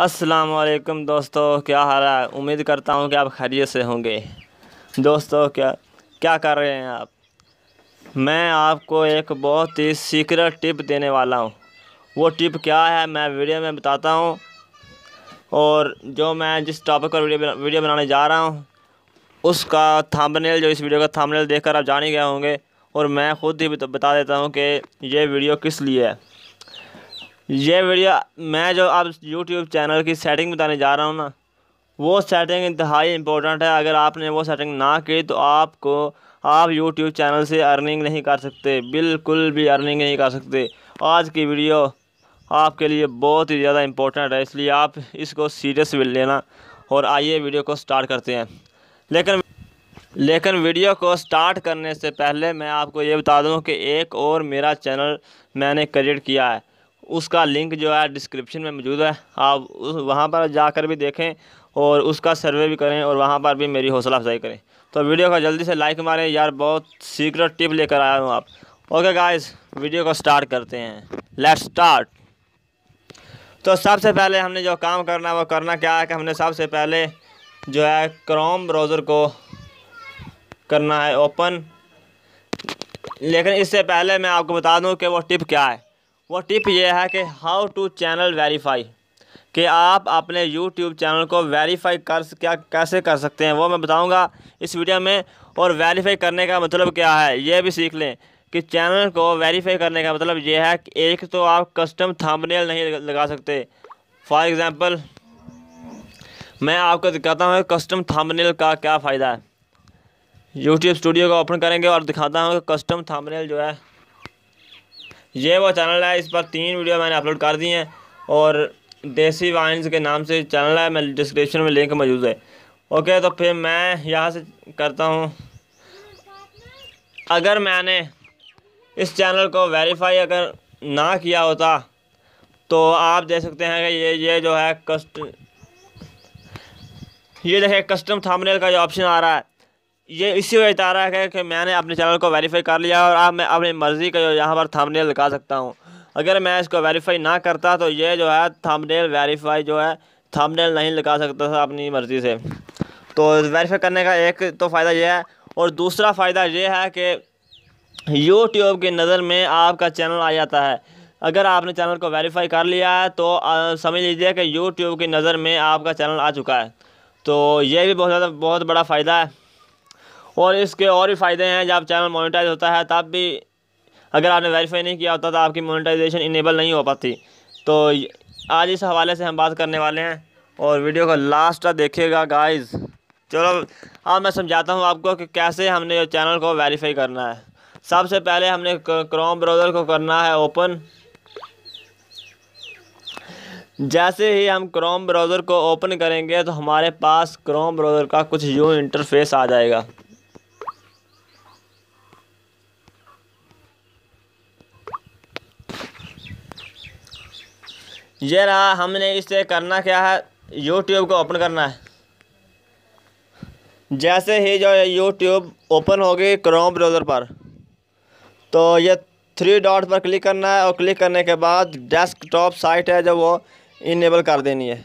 असलकम दोस्तों क्या हाल है उम्मीद करता हूँ कि आप खैरियत से होंगे दोस्तों क्या क्या कर रहे हैं आप मैं आपको एक बहुत ही सीक्रेट टिप देने वाला हूँ वो टिप क्या है मैं वीडियो में बताता हूँ और जो मैं जिस टॉपिक पर वीडियो वीडियो बनाने जा रहा हूँ उसका थंबनेल जो इस वीडियो का थंबनेल देखकर आप जान ही गए होंगे और मैं ख़ुद ही बता देता हूँ कि ये वीडियो किस लिए है ये वीडियो मैं जो आप यूट्यूब चैनल की सेटिंग बताने जा रहा हूँ ना वो सेटिंग इंतहाई इम्पोर्टेंट है अगर आपने वो सेटिंग ना की तो आपको आप यूट्यूब चैनल से अर्निंग नहीं कर सकते बिल्कुल भी अर्निंग नहीं कर सकते आज की वीडियो आपके लिए बहुत ही ज़्यादा इम्पोर्टेंट है इसलिए आप इसको सीरियस लेना और आइए वीडियो को स्टार्ट करते हैं लेकिन लेकिन वीडियो को स्टार्ट करने से पहले मैं आपको ये बता दूँ कि एक और मेरा चैनल मैंने क्रिएट किया है उसका लिंक जो है डिस्क्रिप्शन में मौजूद है आप उस वहाँ पर जाकर भी देखें और उसका सर्वे भी करें और वहाँ पर भी मेरी हौसला अफजाई करें तो वीडियो का जल्दी से लाइक मारें यार बहुत सीक्रेट टिप लेकर आया हूँ आप ओके गाइस वीडियो को स्टार्ट करते हैं लेट स्टार्ट तो सबसे पहले हमने जो काम करना है वो करना क्या है कि हमने सबसे पहले जो है क्रोम ब्राउज़र को करना है ओपन लेकिन इससे पहले मैं आपको बता दूं कि वो टिप क्या है वो टिप ये है कि हाउ टू चैनल वेरीफाई कि आप अपने यूट्यूब चैनल को वेरीफाई कर क्या कैसे कर सकते हैं वो मैं बताऊंगा इस वीडियो में और वेरीफाई करने का मतलब क्या है ये भी सीख लें कि चैनल को वेरीफाई करने का मतलब ये है कि एक तो आप कस्टम थंबनेल नहीं लगा सकते फॉर एग्ज़ाम्पल मैं आपको दिखाता हूँ कस्टम थंबनेल का क्या फ़ायदा है यूट्यूब स्टूडियो को ओपन करेंगे और दिखाता हूँ कि कस्टम थंबनेल जो है ये वो चैनल है इस पर तीन वीडियो मैंने अपलोड कर दी हैं और देसी वाइन्स के नाम से चैनल है मैं डिस्क्रिप्शन में लिंक मौजूद है ओके तो फिर मैं यहाँ से करता हूँ अगर मैंने इस चैनल को वेरीफाई अगर ना किया होता तो आप देख सकते हैं कि ये ये जो है कस्ट ये देखिए कस्टम थंबनेल का जो ऑप्शन आ रहा है ये इसी वजह इतारा है कि मैंने अपने चैनल को वेरीफाई कर लिया और अब मैं अपनी मर्ज़ी का जो यहाँ पर थंबनेल लगा सकता हूँ अगर मैं इसको वेरीफाई ना करता तो ये जो है थंबनेल वेरीफाई जो है थंबनेल नहीं लगा सकता था अपनी मर्ज़ी से तो वेरीफाई करने का एक तो फ़ायदा यह है और दूसरा फ़ायदा ये है कि यूट्यूब की नज़र में आपका चैनल आ जाता है अगर आपने चैनल को वेरीफाई कर लिया है तो समझ लीजिए कि यूट्यूब की नज़र में आपका चैनल आ चुका है तो ये भी बहुत ज़्यादा बहुत बड़ा फ़ायदा है और इसके और भी फ़ायदे हैं जब चैनल मोनेटाइज होता है तब भी अगर आपने वेरीफाई नहीं किया होता तो आपकी मोनेटाइजेशन इनेबल नहीं हो पाती तो आज इस हवाले से हम बात करने वाले हैं और वीडियो को लास्ट देखिएगा गाइस चलो अब मैं समझाता हूँ आपको कि कैसे हमने चैनल को वेरीफाई करना है सबसे पहले हमने क्रोम ब्राउज़र को करना है ओपन जैसे ही हम क्रोम ब्राउज़र को ओपन करेंगे तो हमारे पास क्रोम ब्राउज़र का कुछ यू इंटरफेस आ जाएगा ये रहा हमने इसे करना क्या है यूट्यूब को ओपन करना है जैसे ही जो यूट्यूब ओपन होगी क्रोम ब्राउज़र पर तो ये थ्री डॉट पर क्लिक करना है और क्लिक करने के बाद डेस्कटॉप साइट है जो वो इनेबल कर देनी है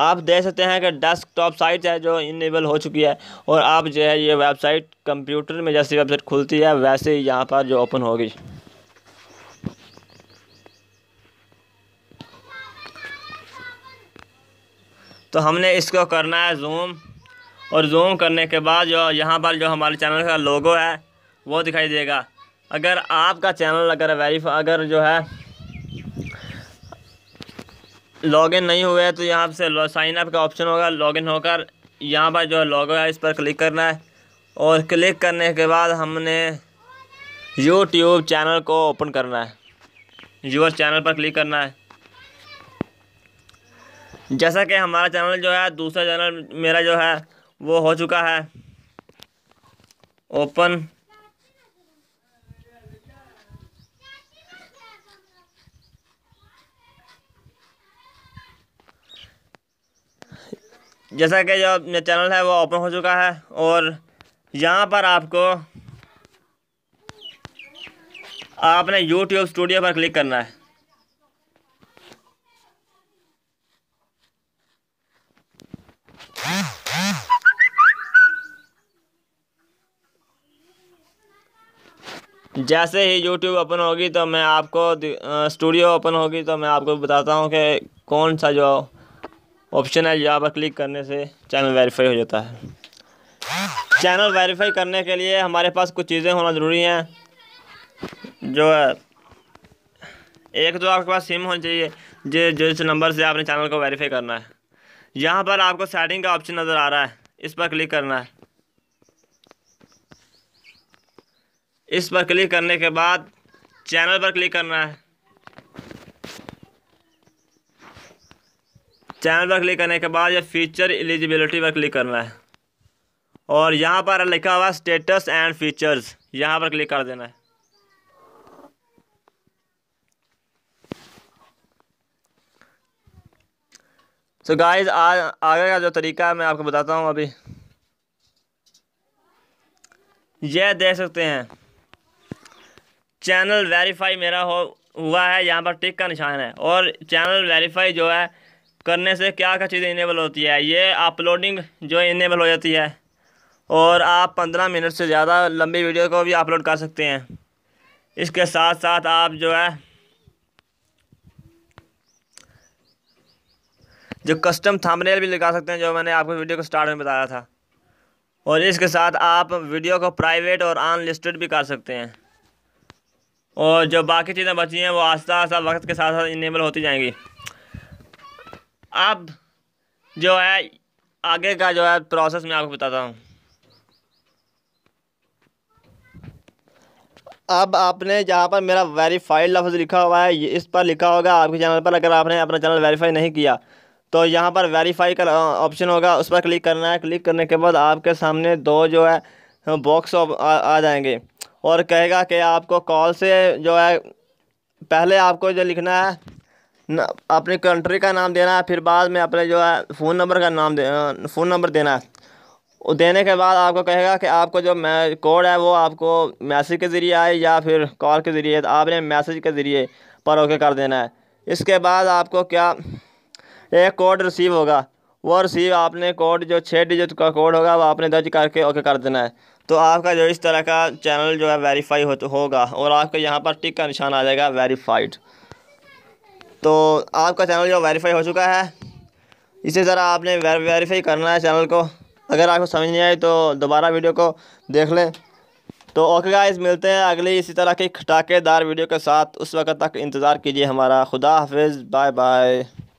आप देख सकते हैं कि डेस्कटॉप साइट है जो इनेबल हो चुकी है और आप जो है ये वेबसाइट कंप्यूटर में जैसी वेबसाइट खुलती है वैसे ही यहाँ पर जो ओपन होगी तो हमने इसको करना है जूम और जूम करने के बाद जो यहाँ पर जो हमारे चैनल का लोगो है वो दिखाई देगा अगर आपका चैनल अगर वेरीफाई अगर जो है लॉगिन नहीं हुआ है तो यहाँ से साइन अप का ऑप्शन होगा लॉगिन होकर यहाँ पर जो लॉगो है इस पर क्लिक करना है और क्लिक करने के बाद हमने यूट्यूब चैनल को ओपन करना है यूर चैनल पर क्लिक करना है जैसा कि हमारा चैनल जो है दूसरा चैनल मेरा जो है वो हो चुका है ओपन जैसा कि जो चैनल है वो ओपन हो चुका है और यहाँ पर आपको आपने YouTube स्टूडियो पर क्लिक करना है जैसे ही YouTube ओपन होगी तो मैं आपको स्टूडियो ओपन होगी तो मैं आपको बताता हूँ कि कौन सा जो ऑप्शन है यहाँ पर क्लिक करने से चैनल वेरीफाई हो जाता है चैनल वेरीफाई करने के लिए हमारे पास कुछ चीज़ें होना ज़रूरी हैं जो है एक तो आपके पास सिम होनी चाहिए जो जिस नंबर से आपने चैनल को वेरीफाई करना है यहाँ पर आपको सेटिंग का ऑप्शन नज़र आ रहा है इस पर क्लिक करना है इस पर क्लिक करने के बाद चैनल पर क्लिक करना है चैनल पर क्लिक करने के बाद ये फीचर एलिजिबिलिटी पर क्लिक करना है और यहाँ पर लिखा हुआ स्टेटस एंड फीचर्स यहाँ पर क्लिक कर देना है सो गाइस आज आगे का जो तरीका है मैं आपको बताता हूँ अभी यह देख सकते हैं चैनल वेरीफाई मेरा हो हुआ है यहाँ पर टिक का निशान है और चैनल वेरीफाई जो है करने से क्या क्या चीज़ें इनेबल होती है ये अपलोडिंग जो इनेबल हो जाती है और आप पंद्रह मिनट से ज़्यादा लंबी वीडियो को भी अपलोड कर सकते हैं इसके साथ साथ आप जो है जो कस्टम थंबनेल भी लगा सकते हैं जो मैंने आपको वीडियो को स्टार्ट में बताया था और इसके साथ आप वीडियो को प्राइवेट और अनलिस्टेड भी कर सकते हैं और जो बाकी चीज़ें बची हैं वो आस्ता आस्ता वक्त के साथ साथ इनेबल होती जाएंगी अब जो है आगे का जो है प्रोसेस मैं आपको बताता हूँ अब आपने जहाँ पर मेरा वेरीफाइड लफ्ज़ लिखा हुआ है इस पर लिखा होगा आपके चैनल पर अगर आपने अपना चैनल वेरीफाई नहीं किया तो यहाँ पर वेरीफाई का ऑप्शन होगा उस पर क्लिक करना है क्लिक करने के बाद आपके सामने दो जो है बॉक्स आ, आ जाएंगे और कहेगा कि आपको कॉल से जो है पहले आपको जो लिखना है अपने कंट्री का नाम देना है फिर बाद में अपने जो है फ़ोन नंबर का नाम दे फ़ोन नंबर देना है और देने के बाद आपको कहेगा कि आपको जो कोड है वो आपको मैसेज के ज़रिए आए या फिर कॉल के ज़रिए तो आपने मैसेज के ज़रिए पर ओके कर देना है इसके बाद आपको क्या एक कोड रिसीव होगा वो रिसीव आपने कोड जो छः डिजिट का कोड होगा वो आपने दर्ज करके ओके कर देना है तो आपका जो इस तरह का चैनल जो है वेरीफाई हो, होगा और आपके यहाँ पर टिक का निशान आ जाएगा वेरीफाइड तो आपका चैनल जो वेरीफाई हो चुका है इसे ज़रा आपने वेरीफाई करना है चैनल को अगर आपको समझ नहीं आई तो दोबारा वीडियो को देख लें तो ओके गाइस मिलते हैं अगली इसी तरह की खटाकेदार वीडियो के साथ उस वक्त तक इंतज़ार कीजिए हमारा खुदा हाफिज़ बाय बाय